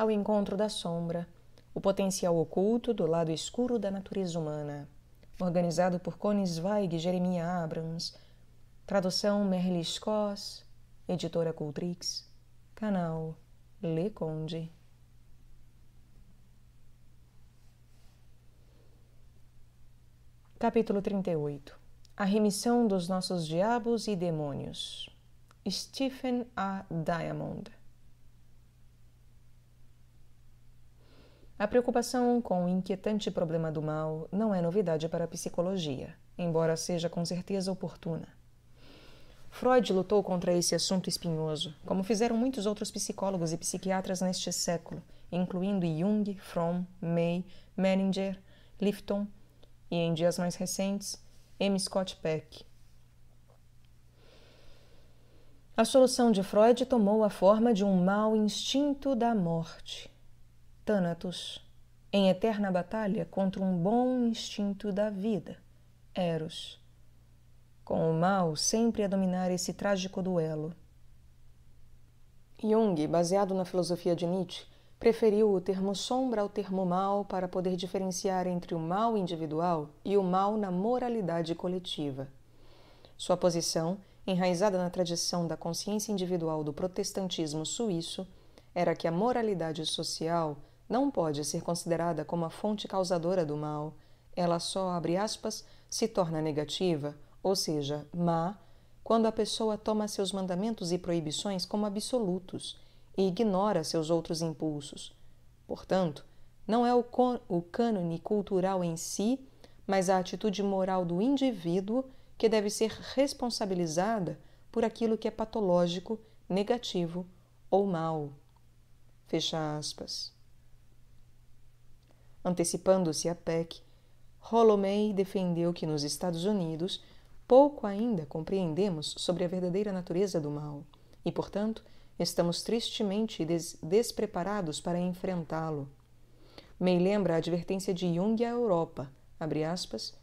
ao encontro da sombra, o potencial oculto do lado escuro da natureza humana. Organizado por Koenigsweig e Jeremia Abrams. Tradução Merle Scoss, editora Cultrix. Canal Le Conde. Capítulo 38 A Remissão dos Nossos Diabos e Demônios Stephen A. Diamond A preocupação com o inquietante problema do mal não é novidade para a psicologia, embora seja com certeza oportuna. Freud lutou contra esse assunto espinhoso, como fizeram muitos outros psicólogos e psiquiatras neste século, incluindo Jung, Fromm, May, Menninger, Lifton e, em dias mais recentes, M. Scott Peck. A solução de Freud tomou a forma de um mau instinto da morte, Thanatos, em eterna batalha contra um bom instinto da vida, Eros, com o mal sempre a dominar esse trágico duelo. Jung, baseado na filosofia de Nietzsche, preferiu o termo sombra ao termo mal para poder diferenciar entre o mal individual e o mal na moralidade coletiva. Sua posição, enraizada na tradição da consciência individual do protestantismo suíço, era que a moralidade social não pode ser considerada como a fonte causadora do mal. Ela só, abre aspas, se torna negativa, ou seja, má, quando a pessoa toma seus mandamentos e proibições como absolutos e ignora seus outros impulsos. Portanto, não é o, o cânone cultural em si, mas a atitude moral do indivíduo que deve ser responsabilizada por aquilo que é patológico, negativo ou mau. Fecha aspas. Antecipando-se a PEC, Holloway defendeu que nos Estados Unidos pouco ainda compreendemos sobre a verdadeira natureza do mal e, portanto, estamos tristemente des despreparados para enfrentá-lo. May lembra a advertência de Jung à Europa, aspas,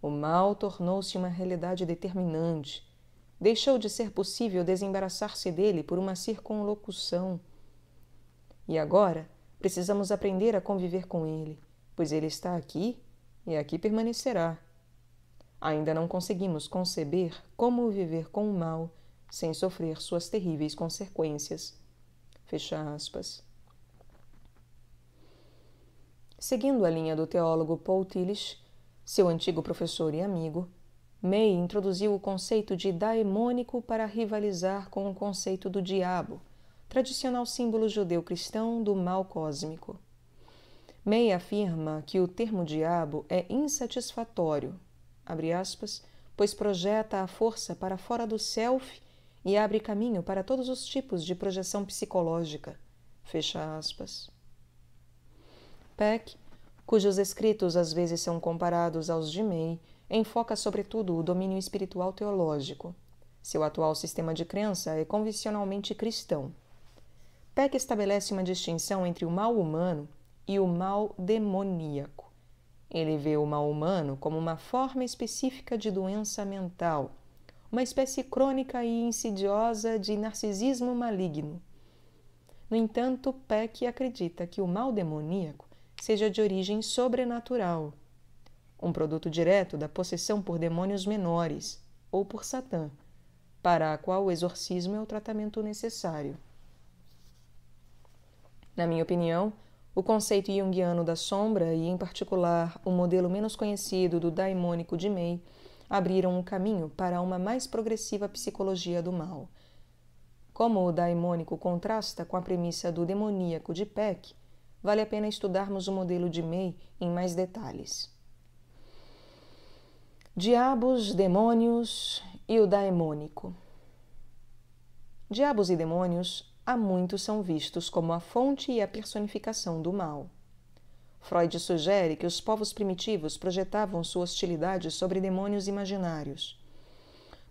o mal tornou-se uma realidade determinante. Deixou de ser possível desembaraçar-se dele por uma circunlocução. E agora Precisamos aprender a conviver com ele, pois ele está aqui e aqui permanecerá. Ainda não conseguimos conceber como viver com o mal sem sofrer suas terríveis consequências. Fecha aspas. Seguindo a linha do teólogo Paul Tillich, seu antigo professor e amigo, May introduziu o conceito de daemônico para rivalizar com o conceito do diabo tradicional símbolo judeu-cristão do mal cósmico. May afirma que o termo diabo é insatisfatório, aspas, pois projeta a força para fora do self e abre caminho para todos os tipos de projeção psicológica, fecha aspas. Peck, cujos escritos às vezes são comparados aos de May, enfoca sobretudo o domínio espiritual teológico. Seu atual sistema de crença é convencionalmente cristão. Peck estabelece uma distinção entre o mal humano e o mal demoníaco. Ele vê o mal humano como uma forma específica de doença mental, uma espécie crônica e insidiosa de narcisismo maligno. No entanto, Peck acredita que o mal demoníaco seja de origem sobrenatural, um produto direto da possessão por demônios menores ou por Satã, para a qual o exorcismo é o tratamento necessário. Na minha opinião, o conceito junguiano da sombra e, em particular, o modelo menos conhecido do daimônico de May abriram um caminho para uma mais progressiva psicologia do mal. Como o daimônico contrasta com a premissa do demoníaco de Peck, vale a pena estudarmos o modelo de May em mais detalhes. Diabos, demônios e o daimônico. Diabos e demônios há muitos são vistos como a fonte e a personificação do mal. Freud sugere que os povos primitivos projetavam sua hostilidade sobre demônios imaginários.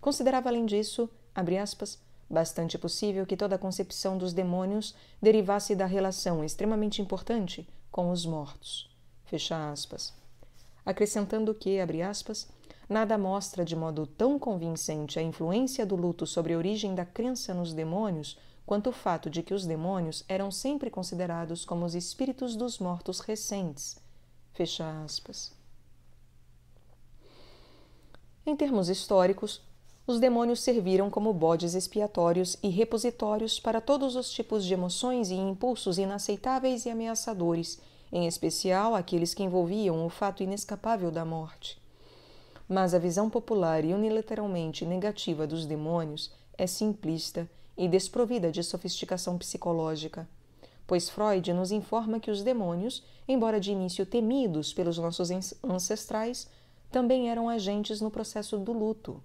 Considerava, além disso, aspas, bastante possível que toda a concepção dos demônios derivasse da relação extremamente importante com os mortos. Fecha aspas. Acrescentando que, aspas, nada mostra de modo tão convincente a influência do luto sobre a origem da crença nos demônios quanto o fato de que os demônios eram sempre considerados como os espíritos dos mortos recentes. Fecha aspas. Em termos históricos, os demônios serviram como bodes expiatórios e repositórios para todos os tipos de emoções e impulsos inaceitáveis e ameaçadores, em especial aqueles que envolviam o fato inescapável da morte. Mas a visão popular e unilateralmente negativa dos demônios é simplista e desprovida de sofisticação psicológica. Pois Freud nos informa que os demônios, embora de início temidos pelos nossos ancestrais, também eram agentes no processo do luto.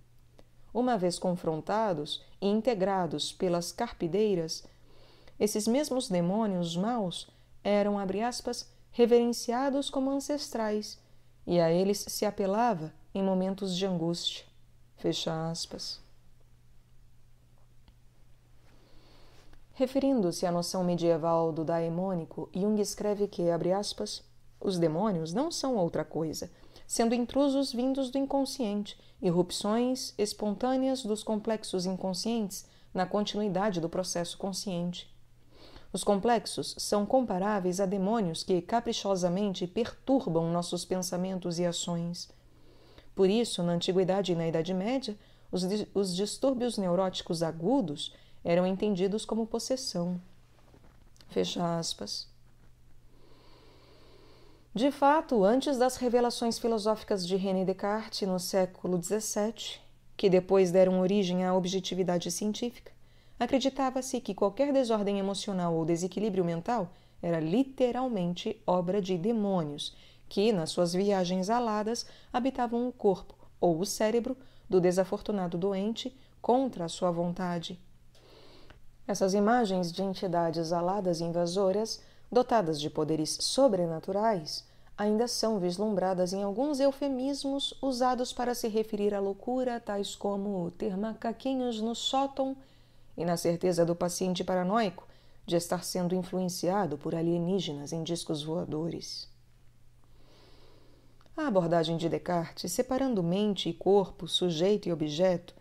Uma vez confrontados e integrados pelas carpideiras, esses mesmos demônios maus eram, abre aspas, reverenciados como ancestrais, e a eles se apelava em momentos de angústia. Fecha aspas. Referindo-se à noção medieval do daemônico, Jung escreve que, abre aspas, os demônios não são outra coisa, sendo intrusos vindos do inconsciente, irrupções espontâneas dos complexos inconscientes na continuidade do processo consciente. Os complexos são comparáveis a demônios que caprichosamente perturbam nossos pensamentos e ações. Por isso, na Antiguidade e na Idade Média, os, os distúrbios neuróticos agudos eram entendidos como possessão. Fecha aspas. De fato, antes das revelações filosóficas de René Descartes no século XVII, que depois deram origem à objetividade científica, acreditava-se que qualquer desordem emocional ou desequilíbrio mental era literalmente obra de demônios, que, nas suas viagens aladas, habitavam o corpo ou o cérebro do desafortunado doente contra a sua vontade essas imagens de entidades aladas e invasoras, dotadas de poderes sobrenaturais, ainda são vislumbradas em alguns eufemismos usados para se referir à loucura, tais como ter macaquinhos no sótão e na certeza do paciente paranoico de estar sendo influenciado por alienígenas em discos voadores. A abordagem de Descartes, separando mente e corpo, sujeito e objeto,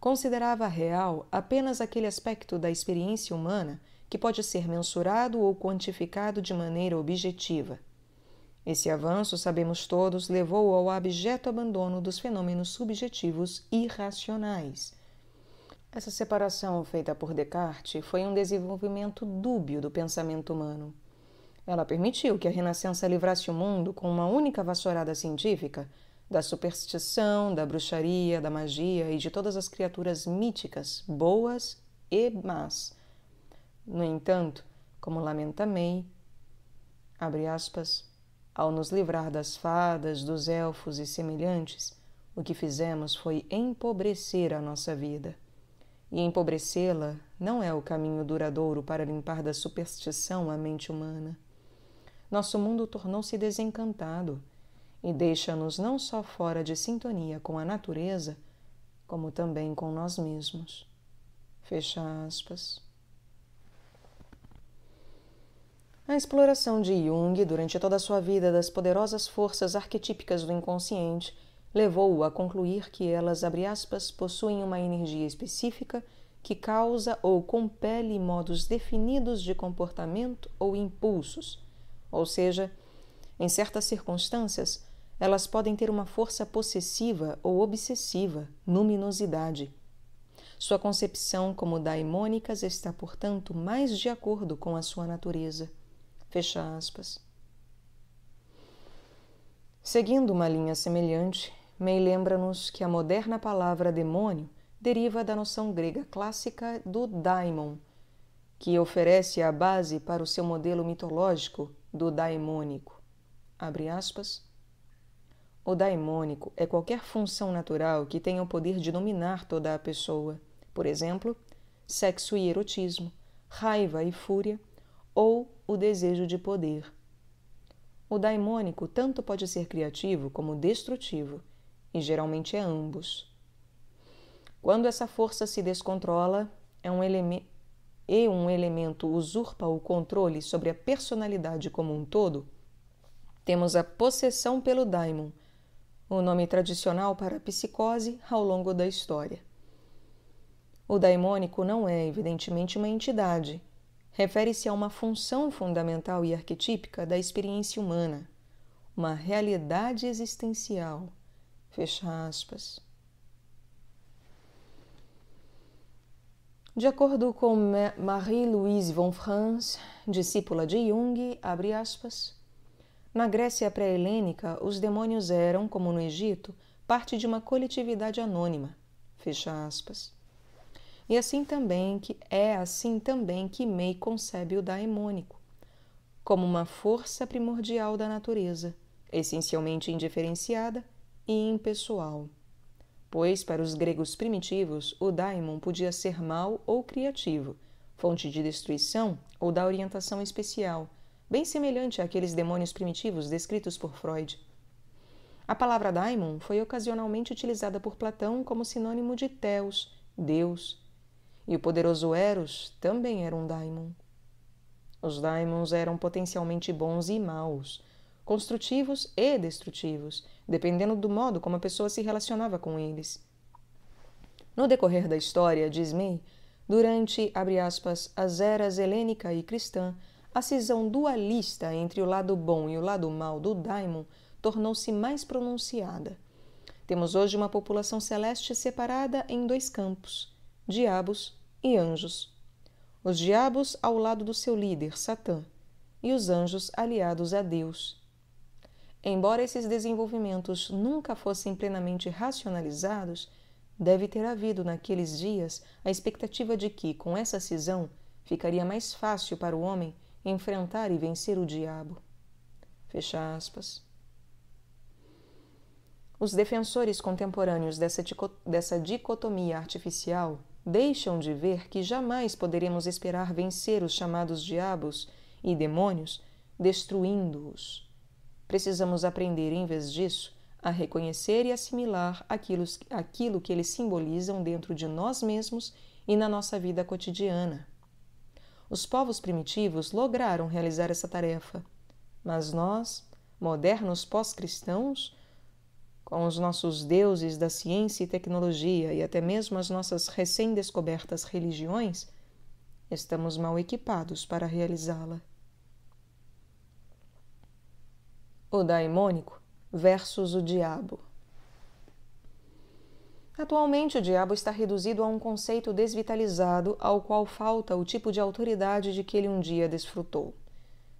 considerava real apenas aquele aspecto da experiência humana que pode ser mensurado ou quantificado de maneira objetiva. Esse avanço, sabemos todos, levou ao abjeto abandono dos fenômenos subjetivos irracionais. Essa separação feita por Descartes foi um desenvolvimento dúbio do pensamento humano. Ela permitiu que a Renascença livrasse o mundo com uma única vassourada científica da superstição, da bruxaria, da magia e de todas as criaturas míticas, boas e más. No entanto, como lamenta abre aspas, ao nos livrar das fadas, dos elfos e semelhantes, o que fizemos foi empobrecer a nossa vida. E empobrecê-la não é o caminho duradouro para limpar da superstição a mente humana. Nosso mundo tornou-se desencantado e deixa-nos não só fora de sintonia com a natureza, como também com nós mesmos. Fecha aspas. A exploração de Jung durante toda a sua vida das poderosas forças arquetípicas do inconsciente levou-o a concluir que elas, abre aspas, possuem uma energia específica que causa ou compele modos definidos de comportamento ou impulsos, ou seja, em certas circunstâncias, elas podem ter uma força possessiva ou obsessiva, luminosidade. Sua concepção como daimônicas está, portanto, mais de acordo com a sua natureza. Fecha aspas. Seguindo uma linha semelhante, May lembra-nos que a moderna palavra demônio deriva da noção grega clássica do daimon, que oferece a base para o seu modelo mitológico do daimônico. Abre aspas. O daimônico é qualquer função natural que tenha o poder de dominar toda a pessoa, por exemplo, sexo e erotismo, raiva e fúria, ou o desejo de poder. O daimônico tanto pode ser criativo como destrutivo, e geralmente é ambos. Quando essa força se descontrola, é um elemento e um elemento usurpa o controle sobre a personalidade como um todo, temos a possessão pelo daimon, o nome tradicional para a psicose ao longo da história. O daimônico não é, evidentemente, uma entidade. Refere-se a uma função fundamental e arquetípica da experiência humana, uma realidade existencial. Fecha aspas. De acordo com Marie-Louise von Franz, discípula de Jung, abre aspas, na Grécia pré-helênica, os demônios eram, como no Egito, parte de uma coletividade anônima. Fecha aspas. E assim também que é assim também que Mei concebe o daimônico, como uma força primordial da natureza, essencialmente indiferenciada e impessoal. Pois para os gregos primitivos, o daimon podia ser mau ou criativo, fonte de destruição ou da orientação especial bem semelhante àqueles demônios primitivos descritos por Freud. A palavra daimon foi ocasionalmente utilizada por Platão como sinônimo de Theos, Deus, e o poderoso Eros também era um daimon. Os daimons eram potencialmente bons e maus, construtivos e destrutivos, dependendo do modo como a pessoa se relacionava com eles. No decorrer da história, diz May, durante, aspas, as eras helênica e cristã, a cisão dualista entre o lado bom e o lado mau do daimon tornou-se mais pronunciada. Temos hoje uma população celeste separada em dois campos: diabos e anjos. Os diabos ao lado do seu líder, Satã, e os anjos aliados a Deus. Embora esses desenvolvimentos nunca fossem plenamente racionalizados, deve ter havido naqueles dias a expectativa de que, com essa cisão, ficaria mais fácil para o homem enfrentar e vencer o diabo. Fecha aspas. Os defensores contemporâneos dessa, dessa dicotomia artificial deixam de ver que jamais poderemos esperar vencer os chamados diabos e demônios destruindo-os. Precisamos aprender, em vez disso, a reconhecer e assimilar aquilo, aquilo que eles simbolizam dentro de nós mesmos e na nossa vida cotidiana. Os povos primitivos lograram realizar essa tarefa. Mas nós, modernos pós-cristãos, com os nossos deuses da ciência e tecnologia e até mesmo as nossas recém-descobertas religiões, estamos mal equipados para realizá-la. O daimônico versus o diabo. Atualmente, o diabo está reduzido a um conceito desvitalizado ao qual falta o tipo de autoridade de que ele um dia desfrutou.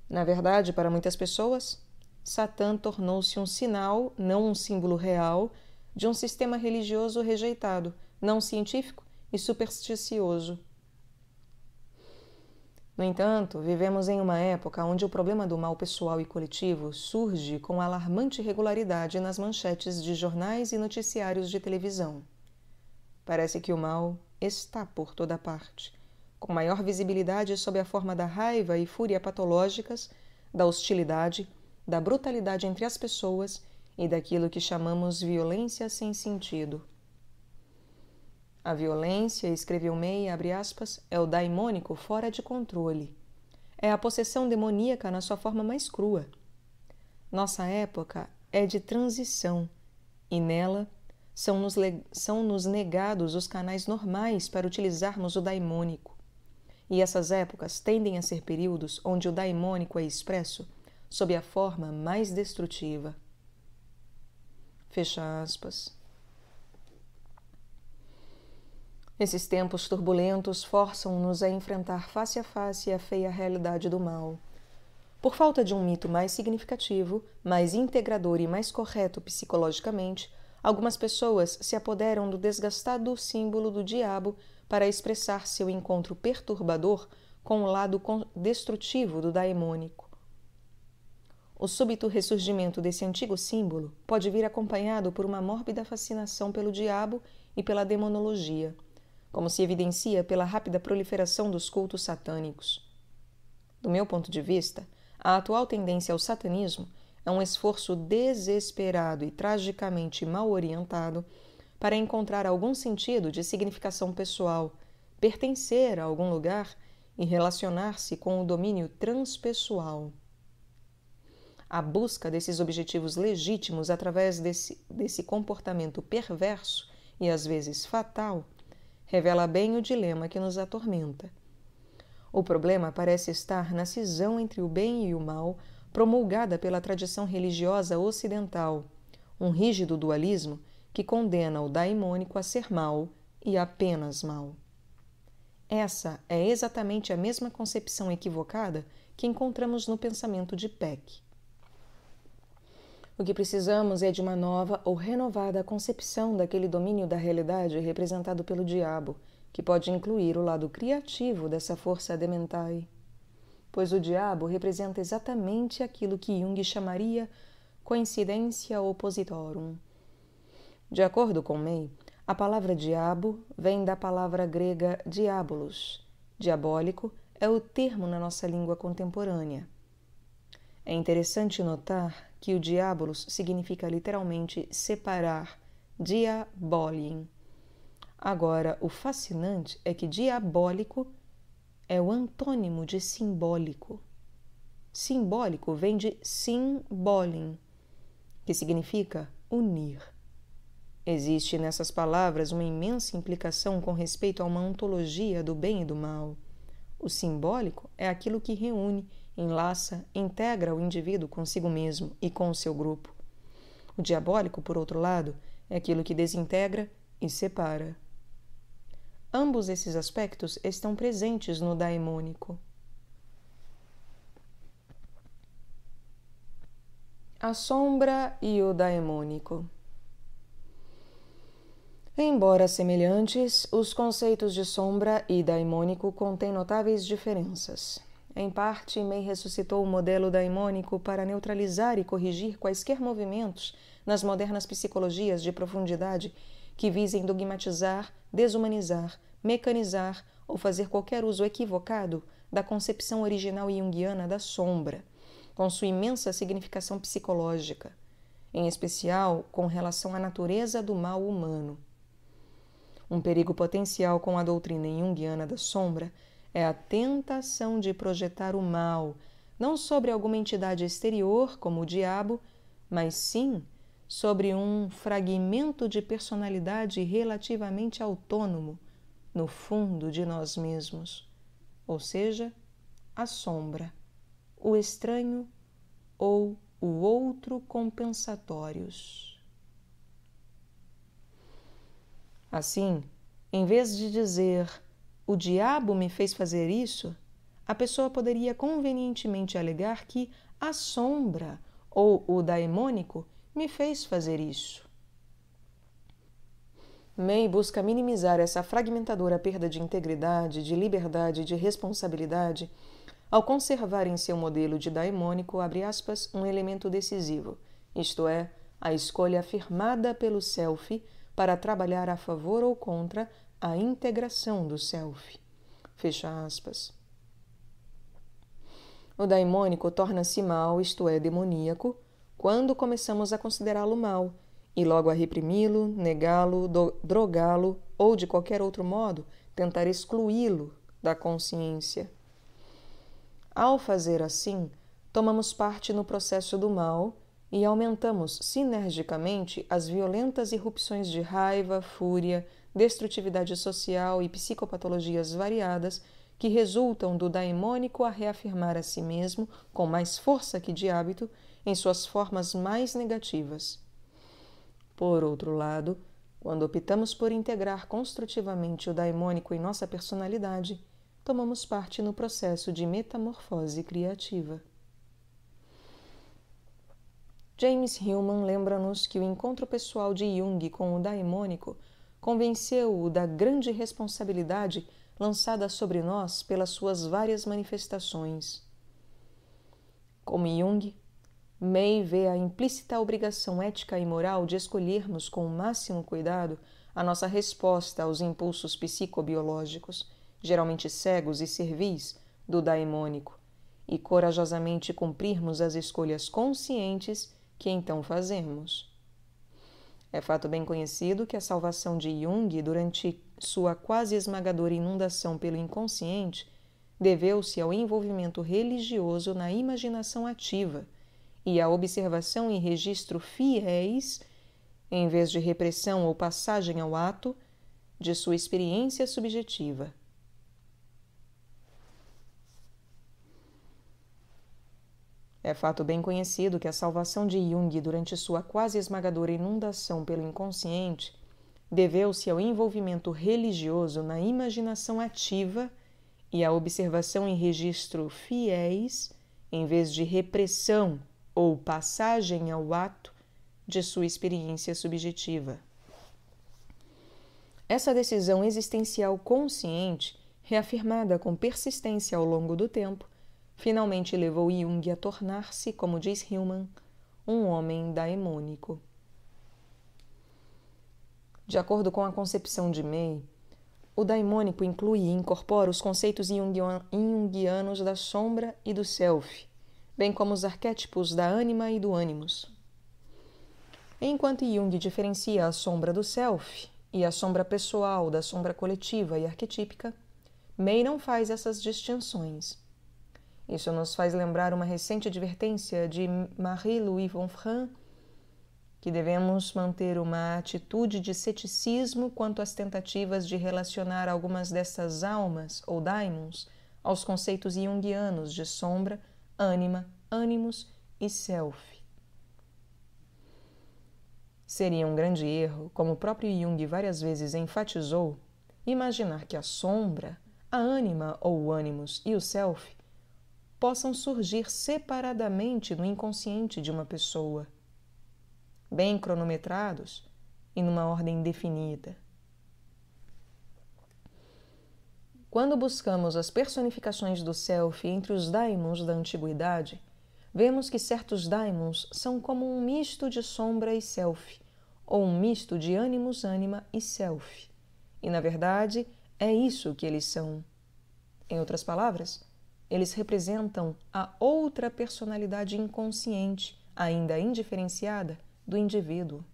Na verdade, para muitas pessoas, Satã tornou-se um sinal, não um símbolo real, de um sistema religioso rejeitado, não científico e supersticioso no entanto, vivemos em uma época onde o problema do mal pessoal e coletivo surge com alarmante regularidade nas manchetes de jornais e noticiários de televisão. Parece que o mal está por toda parte, com maior visibilidade sob a forma da raiva e fúria patológicas, da hostilidade, da brutalidade entre as pessoas e daquilo que chamamos violência sem sentido. A violência, escreveu Meia, abre aspas, é o daimônico fora de controle. É a possessão demoníaca na sua forma mais crua. Nossa época é de transição e nela são-nos são -nos negados os canais normais para utilizarmos o daimônico. E essas épocas tendem a ser períodos onde o daimônico é expresso sob a forma mais destrutiva. Fecha aspas. Esses tempos turbulentos forçam-nos a enfrentar face a face a feia realidade do mal. Por falta de um mito mais significativo, mais integrador e mais correto psicologicamente, algumas pessoas se apoderam do desgastado símbolo do diabo para expressar seu encontro perturbador com o lado destrutivo do daimônico. O súbito ressurgimento desse antigo símbolo pode vir acompanhado por uma mórbida fascinação pelo diabo e pela demonologia como se evidencia pela rápida proliferação dos cultos satânicos. Do meu ponto de vista, a atual tendência ao satanismo é um esforço desesperado e tragicamente mal orientado para encontrar algum sentido de significação pessoal, pertencer a algum lugar e relacionar-se com o domínio transpessoal. A busca desses objetivos legítimos através desse, desse comportamento perverso e às vezes fatal revela bem o dilema que nos atormenta. O problema parece estar na cisão entre o bem e o mal promulgada pela tradição religiosa ocidental, um rígido dualismo que condena o daimônico a ser mal e apenas mal. Essa é exatamente a mesma concepção equivocada que encontramos no pensamento de Peck. O que precisamos é de uma nova ou renovada concepção daquele domínio da realidade representado pelo diabo, que pode incluir o lado criativo dessa força dementai. Pois o diabo representa exatamente aquilo que Jung chamaria coincidência oppositorum. De acordo com May, a palavra diabo vem da palavra grega diabolos. Diabólico é o termo na nossa língua contemporânea é interessante notar que o diabolos significa literalmente separar, diabolin. Agora, o fascinante é que diabólico é o antônimo de simbólico. Simbólico vem de simbolin, que significa unir. Existe nessas palavras uma imensa implicação com respeito a uma ontologia do bem e do mal. O simbólico é aquilo que reúne enlaça, integra o indivíduo consigo mesmo e com o seu grupo. O diabólico, por outro lado, é aquilo que desintegra e separa. Ambos esses aspectos estão presentes no daimônico. A sombra e o daimônico. Embora semelhantes, os conceitos de sombra e daimônico contêm notáveis diferenças. Em parte, May ressuscitou o modelo daimônico para neutralizar e corrigir quaisquer movimentos nas modernas psicologias de profundidade que visem dogmatizar, desumanizar, mecanizar ou fazer qualquer uso equivocado da concepção original junguiana da sombra, com sua imensa significação psicológica, em especial com relação à natureza do mal humano. Um perigo potencial com a doutrina junguiana da sombra é a tentação de projetar o mal, não sobre alguma entidade exterior, como o diabo, mas sim sobre um fragmento de personalidade relativamente autônomo, no fundo de nós mesmos, ou seja, a sombra, o estranho ou o outro compensatórios. Assim, em vez de dizer o diabo me fez fazer isso, a pessoa poderia convenientemente alegar que a sombra ou o daemônico me fez fazer isso. May busca minimizar essa fragmentadora perda de integridade, de liberdade e de responsabilidade ao conservar em seu modelo de daimônico, aspas, um elemento decisivo, isto é, a escolha afirmada pelo self para trabalhar a favor ou contra a integração do self. Fecha aspas. O daimônico torna-se mal, isto é, demoníaco, quando começamos a considerá-lo mal e logo a reprimi-lo, negá-lo, drogá-lo ou, de qualquer outro modo, tentar excluí-lo da consciência. Ao fazer assim, tomamos parte no processo do mal e aumentamos sinergicamente as violentas irrupções de raiva, fúria, destrutividade social e psicopatologias variadas que resultam do daimônico a reafirmar a si mesmo, com mais força que de hábito, em suas formas mais negativas. Por outro lado, quando optamos por integrar construtivamente o daimônico em nossa personalidade, tomamos parte no processo de metamorfose criativa. James Hillman lembra-nos que o encontro pessoal de Jung com o daimônico convenceu-o da grande responsabilidade lançada sobre nós pelas suas várias manifestações. Como Jung, May vê a implícita obrigação ética e moral de escolhermos com o máximo cuidado a nossa resposta aos impulsos psicobiológicos, geralmente cegos e servis, do daimônico, e corajosamente cumprirmos as escolhas conscientes que então fazemos. É fato bem conhecido que a salvação de Jung durante sua quase esmagadora inundação pelo inconsciente deveu-se ao envolvimento religioso na imaginação ativa e à observação e registro fiéis, em vez de repressão ou passagem ao ato, de sua experiência subjetiva. É fato bem conhecido que a salvação de Jung durante sua quase esmagadora inundação pelo inconsciente deveu-se ao envolvimento religioso na imaginação ativa e à observação e registro fiéis, em vez de repressão ou passagem ao ato, de sua experiência subjetiva. Essa decisão existencial consciente, reafirmada com persistência ao longo do tempo, finalmente levou Jung a tornar-se, como diz Hillman, um homem daimônico. De acordo com a concepção de May, o daimônico inclui e incorpora os conceitos jungianos da sombra e do self, bem como os arquétipos da ânima e do ânimos. Enquanto Jung diferencia a sombra do self e a sombra pessoal da sombra coletiva e arquetípica, May não faz essas distinções. Isso nos faz lembrar uma recente advertência de Marie-Louis Bonfran, que devemos manter uma atitude de ceticismo quanto às tentativas de relacionar algumas dessas almas ou daimons aos conceitos junguianos de sombra, ânima, ânimos e self. Seria um grande erro, como o próprio Jung várias vezes enfatizou, imaginar que a sombra, a ânima ou o ânimos e o self possam surgir separadamente no inconsciente de uma pessoa, bem cronometrados e numa ordem definida. Quando buscamos as personificações do Self entre os daimons da antiguidade, vemos que certos daimons são como um misto de sombra e Self, ou um misto de ânimos ânima e Self. E, na verdade, é isso que eles são. Em outras palavras, eles representam a outra personalidade inconsciente, ainda indiferenciada, do indivíduo.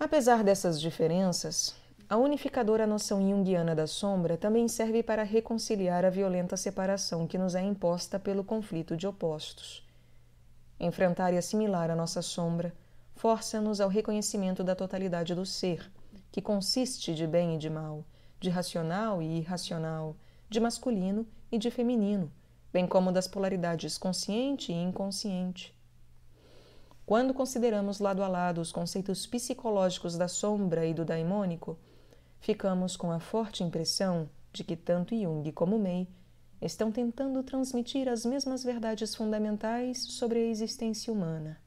Apesar dessas diferenças, a unificadora noção junguiana da sombra também serve para reconciliar a violenta separação que nos é imposta pelo conflito de opostos. Enfrentar e assimilar a nossa sombra força-nos ao reconhecimento da totalidade do ser, que consiste de bem e de mal, de racional e irracional, de masculino e de feminino, bem como das polaridades consciente e inconsciente. Quando consideramos lado a lado os conceitos psicológicos da sombra e do daimônico, ficamos com a forte impressão de que tanto Jung como May estão tentando transmitir as mesmas verdades fundamentais sobre a existência humana.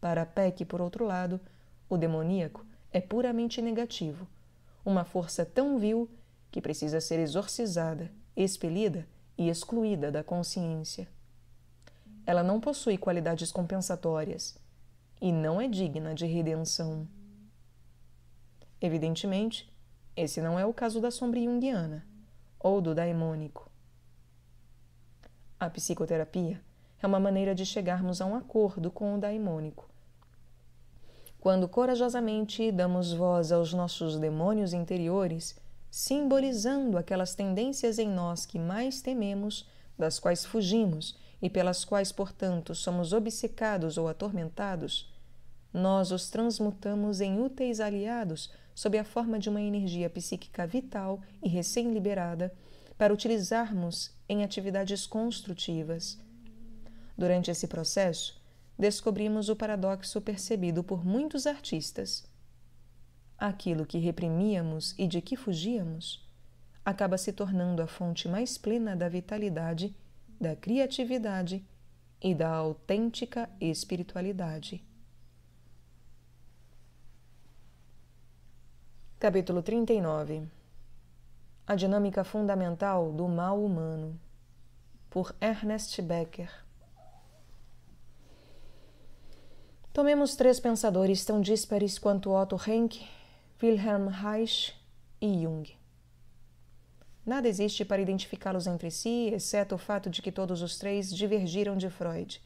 Para Peck, por outro lado, o demoníaco é puramente negativo, uma força tão vil que precisa ser exorcizada, expelida e excluída da consciência. Ela não possui qualidades compensatórias e não é digna de redenção. Evidentemente, esse não é o caso da sombra junguiana ou do daimônico. A psicoterapia é uma maneira de chegarmos a um acordo com o daimônico. Quando corajosamente damos voz aos nossos demônios interiores, simbolizando aquelas tendências em nós que mais tememos, das quais fugimos e pelas quais, portanto, somos obcecados ou atormentados, nós os transmutamos em úteis aliados sob a forma de uma energia psíquica vital e recém-liberada para utilizarmos em atividades construtivas. Durante esse processo, descobrimos o paradoxo percebido por muitos artistas aquilo que reprimíamos e de que fugíamos, acaba se tornando a fonte mais plena da vitalidade, da criatividade e da autêntica espiritualidade. Capítulo 39 A dinâmica fundamental do mal humano por Ernest Becker Tomemos três pensadores tão díspares quanto Otto Rank Wilhelm Reich e Jung. Nada existe para identificá-los entre si, exceto o fato de que todos os três divergiram de Freud.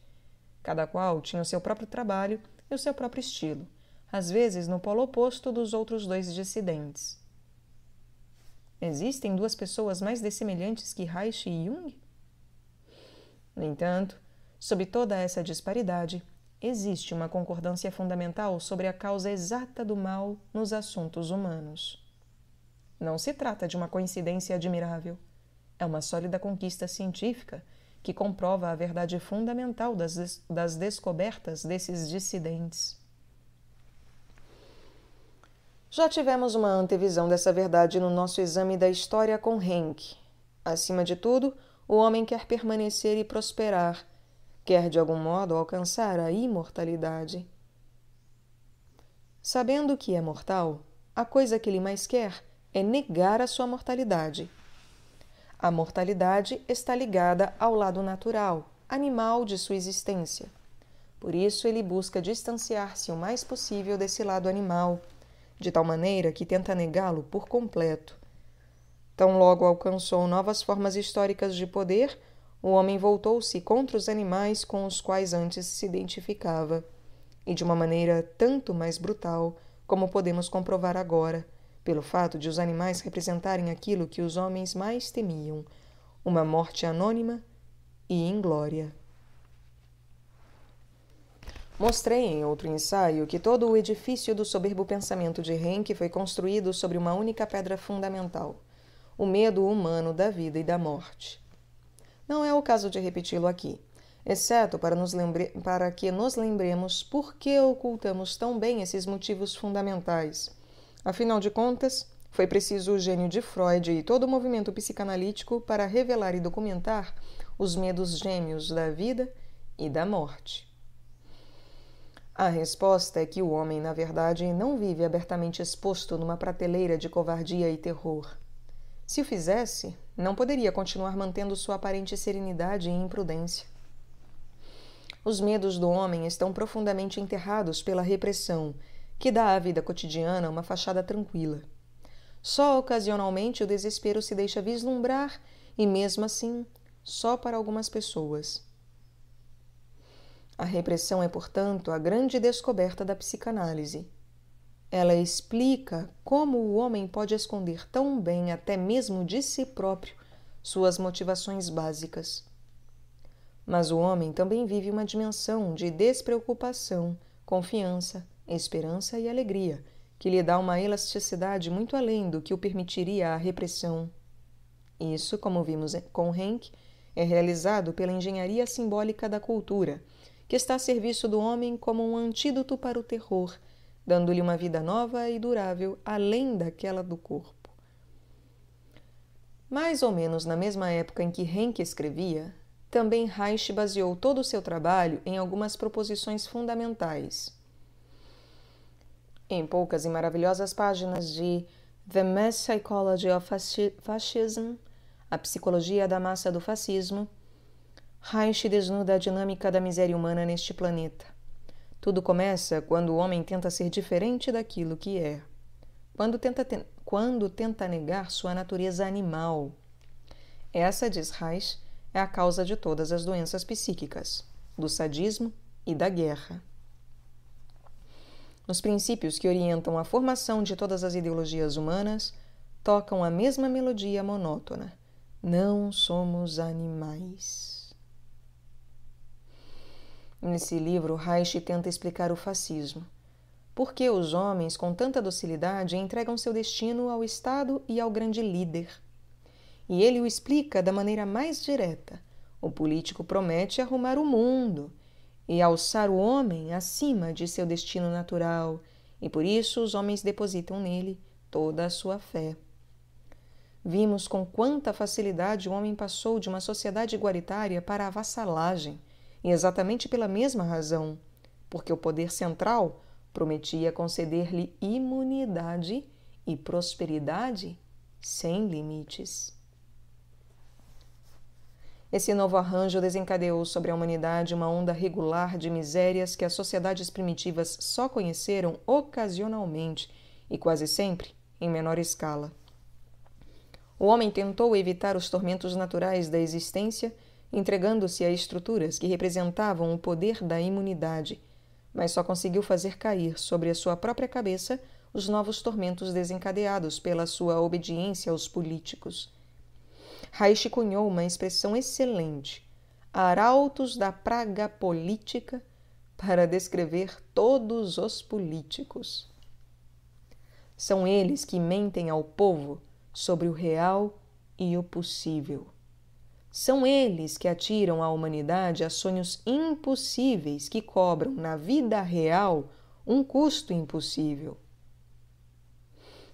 Cada qual tinha o seu próprio trabalho e o seu próprio estilo, às vezes no polo oposto dos outros dois dissidentes. Existem duas pessoas mais dessemelhantes que Reich e Jung? No entanto, sob toda essa disparidade, existe uma concordância fundamental sobre a causa exata do mal nos assuntos humanos. Não se trata de uma coincidência admirável. É uma sólida conquista científica que comprova a verdade fundamental das, des das descobertas desses dissidentes. Já tivemos uma antevisão dessa verdade no nosso exame da história com Henke. Acima de tudo, o homem quer permanecer e prosperar, quer de algum modo alcançar a imortalidade. Sabendo que é mortal, a coisa que ele mais quer é negar a sua mortalidade. A mortalidade está ligada ao lado natural, animal de sua existência. Por isso, ele busca distanciar-se o mais possível desse lado animal, de tal maneira que tenta negá-lo por completo. Tão logo alcançou novas formas históricas de poder, o homem voltou-se contra os animais com os quais antes se identificava, e de uma maneira tanto mais brutal como podemos comprovar agora, pelo fato de os animais representarem aquilo que os homens mais temiam uma morte anônima e inglória. Mostrei em outro ensaio que todo o edifício do soberbo pensamento de Henke foi construído sobre uma única pedra fundamental: o medo humano da vida e da morte. Não é o caso de repeti-lo aqui, exceto para, nos lembre... para que nos lembremos por que ocultamos tão bem esses motivos fundamentais. Afinal de contas, foi preciso o gênio de Freud e todo o movimento psicanalítico para revelar e documentar os medos gêmeos da vida e da morte. A resposta é que o homem, na verdade, não vive abertamente exposto numa prateleira de covardia e terror. Se o fizesse, não poderia continuar mantendo sua aparente serenidade e imprudência. Os medos do homem estão profundamente enterrados pela repressão, que dá à vida cotidiana uma fachada tranquila. Só ocasionalmente o desespero se deixa vislumbrar, e mesmo assim, só para algumas pessoas. A repressão é, portanto, a grande descoberta da psicanálise. Ela explica como o homem pode esconder tão bem, até mesmo de si próprio, suas motivações básicas. Mas o homem também vive uma dimensão de despreocupação, confiança, esperança e alegria, que lhe dá uma elasticidade muito além do que o permitiria a repressão. Isso, como vimos com Henck, é realizado pela engenharia simbólica da cultura, que está a serviço do homem como um antídoto para o terror dando-lhe uma vida nova e durável além daquela do corpo. Mais ou menos na mesma época em que Henke escrevia, também Reich baseou todo o seu trabalho em algumas proposições fundamentais. Em poucas e maravilhosas páginas de The Mass Psychology of Fascism, A Psicologia da Massa do Fascismo, Reich desnuda a dinâmica da miséria humana neste planeta tudo começa quando o homem tenta ser diferente daquilo que é, quando tenta, te... quando tenta negar sua natureza animal. Essa, diz Reich, é a causa de todas as doenças psíquicas, do sadismo e da guerra. Os princípios que orientam a formação de todas as ideologias humanas tocam a mesma melodia monótona: não somos animais. Nesse livro, Reich tenta explicar o fascismo. Por que os homens, com tanta docilidade, entregam seu destino ao Estado e ao grande líder? E ele o explica da maneira mais direta. O político promete arrumar o mundo e alçar o homem acima de seu destino natural, e por isso os homens depositam nele toda a sua fé. Vimos com quanta facilidade o homem passou de uma sociedade igualitária para a vassalagem e exatamente pela mesma razão, porque o poder central prometia conceder-lhe imunidade e prosperidade sem limites. Esse novo arranjo desencadeou sobre a humanidade uma onda regular de misérias que as sociedades primitivas só conheceram ocasionalmente e quase sempre em menor escala. O homem tentou evitar os tormentos naturais da existência entregando-se a estruturas que representavam o poder da imunidade, mas só conseguiu fazer cair sobre a sua própria cabeça os novos tormentos desencadeados pela sua obediência aos políticos. Reich cunhou uma expressão excelente, arautos da praga política, para descrever todos os políticos. São eles que mentem ao povo sobre o real e o possível. São eles que atiram a humanidade a sonhos impossíveis que cobram na vida real um custo impossível.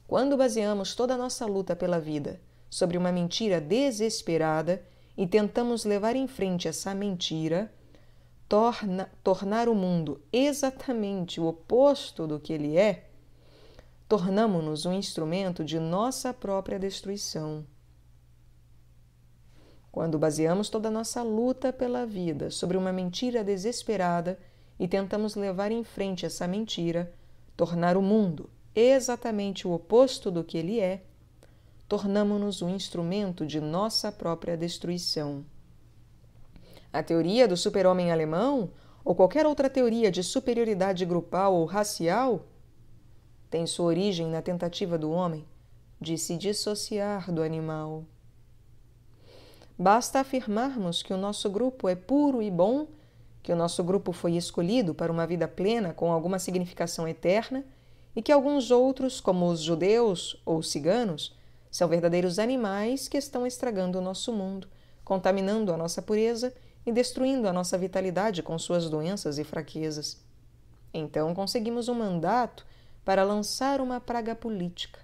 Quando baseamos toda a nossa luta pela vida sobre uma mentira desesperada e tentamos levar em frente essa mentira, torna, tornar o mundo exatamente o oposto do que ele é, tornamos nos um instrumento de nossa própria destruição quando baseamos toda a nossa luta pela vida sobre uma mentira desesperada e tentamos levar em frente essa mentira, tornar o mundo exatamente o oposto do que ele é, tornamos-nos um instrumento de nossa própria destruição. A teoria do super-homem alemão, ou qualquer outra teoria de superioridade grupal ou racial, tem sua origem na tentativa do homem de se dissociar do animal. Basta afirmarmos que o nosso grupo é puro e bom, que o nosso grupo foi escolhido para uma vida plena com alguma significação eterna e que alguns outros, como os judeus ou os ciganos, são verdadeiros animais que estão estragando o nosso mundo, contaminando a nossa pureza e destruindo a nossa vitalidade com suas doenças e fraquezas. Então conseguimos um mandato para lançar uma praga política,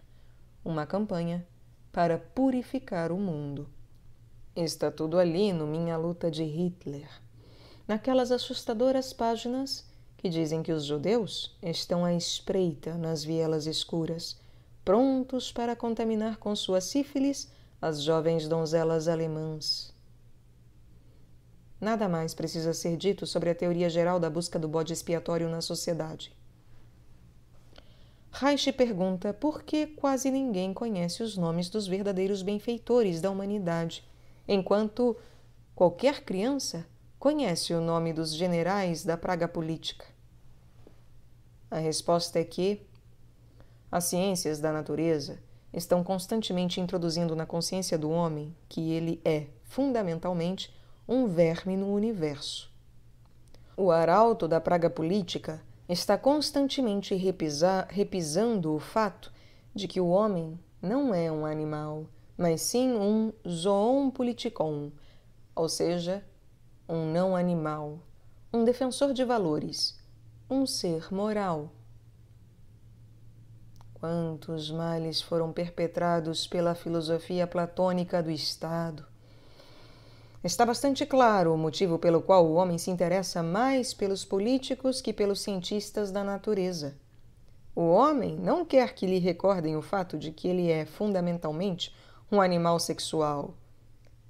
uma campanha para purificar o mundo. Está tudo ali no Minha Luta de Hitler, naquelas assustadoras páginas que dizem que os judeus estão à espreita nas vielas escuras, prontos para contaminar com sua sífilis as jovens donzelas alemãs. Nada mais precisa ser dito sobre a teoria geral da busca do bode expiatório na sociedade. Reich pergunta por que quase ninguém conhece os nomes dos verdadeiros benfeitores da humanidade enquanto qualquer criança conhece o nome dos generais da praga política? A resposta é que as ciências da natureza estão constantemente introduzindo na consciência do homem que ele é, fundamentalmente, um verme no universo. O arauto da praga política está constantemente repisa, repisando o fato de que o homem não é um animal, mas sim um zoon politikon, ou seja, um não animal, um defensor de valores, um ser moral. Quantos males foram perpetrados pela filosofia platônica do Estado? Está bastante claro o motivo pelo qual o homem se interessa mais pelos políticos que pelos cientistas da natureza. O homem não quer que lhe recordem o fato de que ele é fundamentalmente um animal sexual.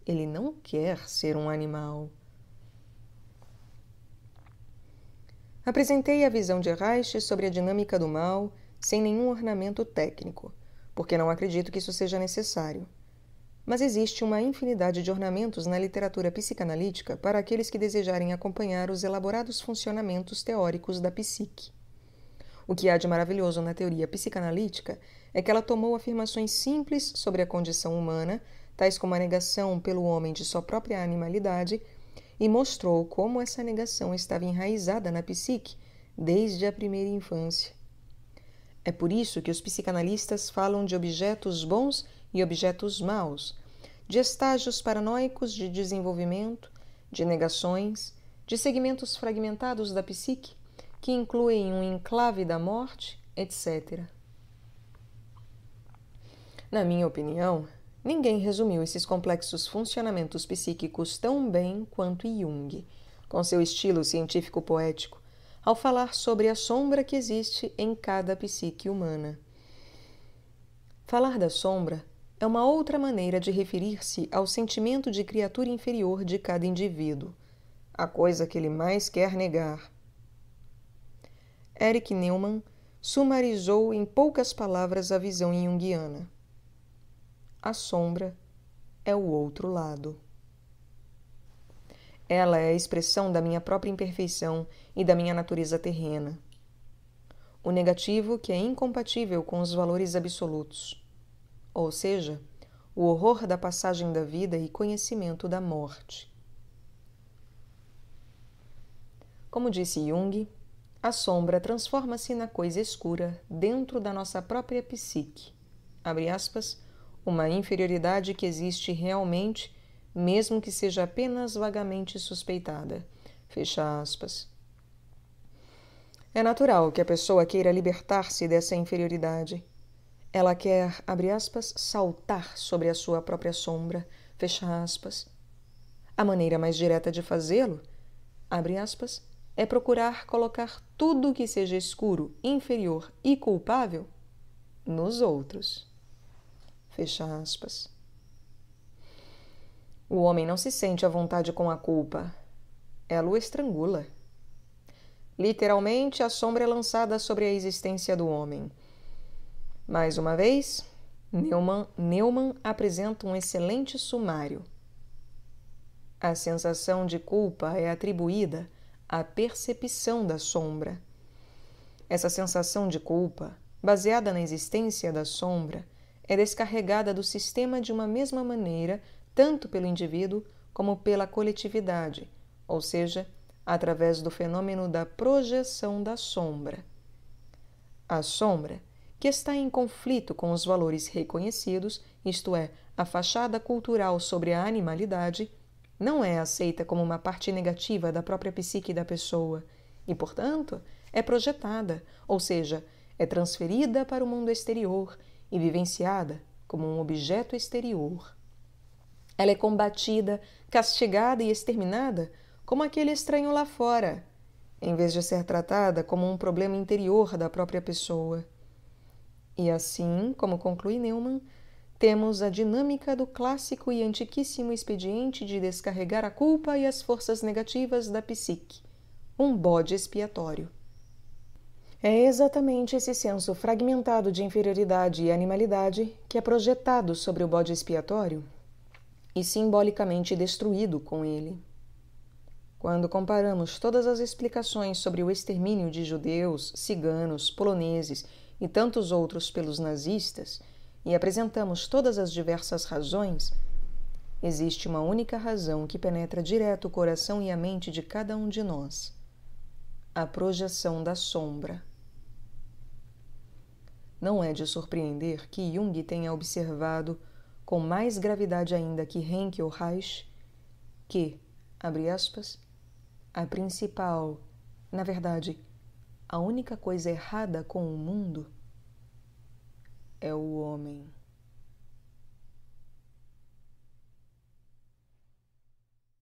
Ele não quer ser um animal. Apresentei a visão de Reich sobre a dinâmica do mal sem nenhum ornamento técnico, porque não acredito que isso seja necessário. Mas existe uma infinidade de ornamentos na literatura psicanalítica para aqueles que desejarem acompanhar os elaborados funcionamentos teóricos da psique. O que há de maravilhoso na teoria psicanalítica é que ela tomou afirmações simples sobre a condição humana, tais como a negação pelo homem de sua própria animalidade, e mostrou como essa negação estava enraizada na psique desde a primeira infância. É por isso que os psicanalistas falam de objetos bons e objetos maus, de estágios paranoicos de desenvolvimento, de negações, de segmentos fragmentados da psique que incluem um enclave da morte, etc. Na minha opinião, ninguém resumiu esses complexos funcionamentos psíquicos tão bem quanto Jung, com seu estilo científico-poético, ao falar sobre a sombra que existe em cada psique humana. Falar da sombra é uma outra maneira de referir-se ao sentimento de criatura inferior de cada indivíduo, a coisa que ele mais quer negar, Eric Neumann sumarizou em poucas palavras a visão junguiana. A sombra é o outro lado. Ela é a expressão da minha própria imperfeição e da minha natureza terrena. O negativo que é incompatível com os valores absolutos. Ou seja, o horror da passagem da vida e conhecimento da morte. Como disse Jung, a sombra transforma-se na coisa escura dentro da nossa própria psique. Abre aspas, uma inferioridade que existe realmente, mesmo que seja apenas vagamente suspeitada. Fecha aspas. É natural que a pessoa queira libertar-se dessa inferioridade. Ela quer, abre aspas, saltar sobre a sua própria sombra. Fecha aspas. A maneira mais direta de fazê-lo, abre aspas, é procurar colocar tudo que seja escuro, inferior e culpável nos outros. Fecha aspas. O homem não se sente à vontade com a culpa. Ela o estrangula. Literalmente, a sombra é lançada sobre a existência do homem. Mais uma vez, Neumann, Neumann apresenta um excelente sumário. A sensação de culpa é atribuída a percepção da sombra. Essa sensação de culpa, baseada na existência da sombra, é descarregada do sistema de uma mesma maneira, tanto pelo indivíduo como pela coletividade, ou seja, através do fenômeno da projeção da sombra. A sombra, que está em conflito com os valores reconhecidos, isto é, a fachada cultural sobre a animalidade, não é aceita como uma parte negativa da própria psique da pessoa e, portanto, é projetada, ou seja, é transferida para o mundo exterior e vivenciada como um objeto exterior. Ela é combatida, castigada e exterminada como aquele estranho lá fora, em vez de ser tratada como um problema interior da própria pessoa. E assim, como conclui Neumann, temos a dinâmica do clássico e antiquíssimo expediente de descarregar a culpa e as forças negativas da psique um bode expiatório. É exatamente esse senso fragmentado de inferioridade e animalidade que é projetado sobre o bode expiatório e simbolicamente destruído com ele. Quando comparamos todas as explicações sobre o extermínio de judeus, ciganos, poloneses e tantos outros pelos nazistas, e apresentamos todas as diversas razões, existe uma única razão que penetra direto o coração e a mente de cada um de nós: a projeção da sombra. Não é de surpreender que Jung tenha observado com mais gravidade ainda que Henke ou Reich que, abre aspas, a principal, na verdade, a única coisa errada com o mundo é o homem.